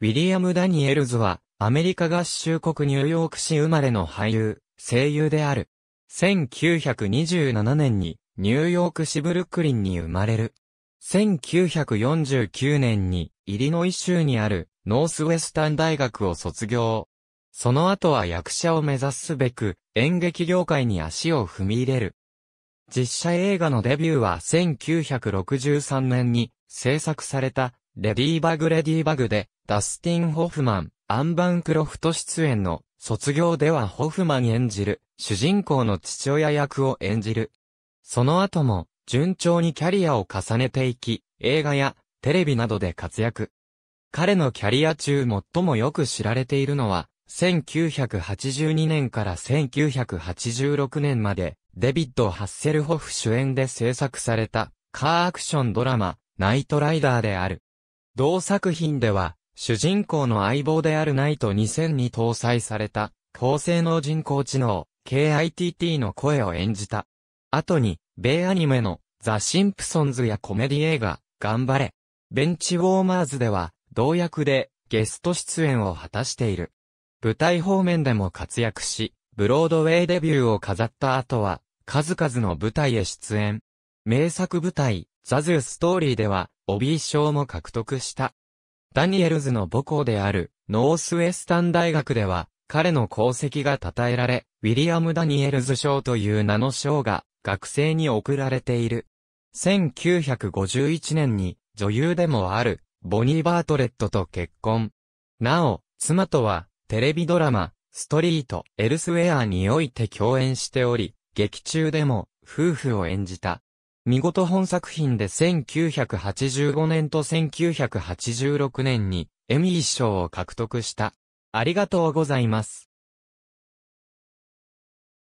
ウィリアム・ダニエルズは、アメリカ合衆国ニューヨーク市生まれの俳優、声優である。1927年に、ニューヨーク市ブルックリンに生まれる。1949年に、イリノイ州にある、ノースウェスタン大学を卒業。その後は役者を目指すべく、演劇業界に足を踏み入れる。実写映画のデビューは1963年に制作されたレディーバグレディーバグで、ダスティン・ホフマン、アンバン・クロフト出演の、卒業ではホフマン演じる、主人公の父親役を演じる。その後も、順調にキャリアを重ねていき、映画や、テレビなどで活躍。彼のキャリア中最もよく知られているのは、1982年から1986年まで、デビッド・ハッセルホフ主演で制作された、カーアクションドラマ、ナイトライダーである。同作品では、主人公の相棒であるナイト2000に搭載された、高性能人工知能、KITT の声を演じた。後に、米アニメの、ザ・シンプソンズやコメディ映画、頑張れ。ベンチウォーマーズでは、同役で、ゲスト出演を果たしている。舞台方面でも活躍し、ブロードウェイデビューを飾った後は、数々の舞台へ出演。名作舞台、ザ・ズストーリーでは、オビー賞も獲得した。ダニエルズの母校であるノースウェスタン大学では彼の功績が称えられ、ウィリアム・ダニエルズ賞という名の賞が学生に贈られている。1951年に女優でもあるボニー・バートレットと結婚。なお、妻とはテレビドラマ、ストリート、エルスウェアにおいて共演しており、劇中でも夫婦を演じた。見事本作品で1985年と1986年にエミー賞を獲得した。ありがとうございます。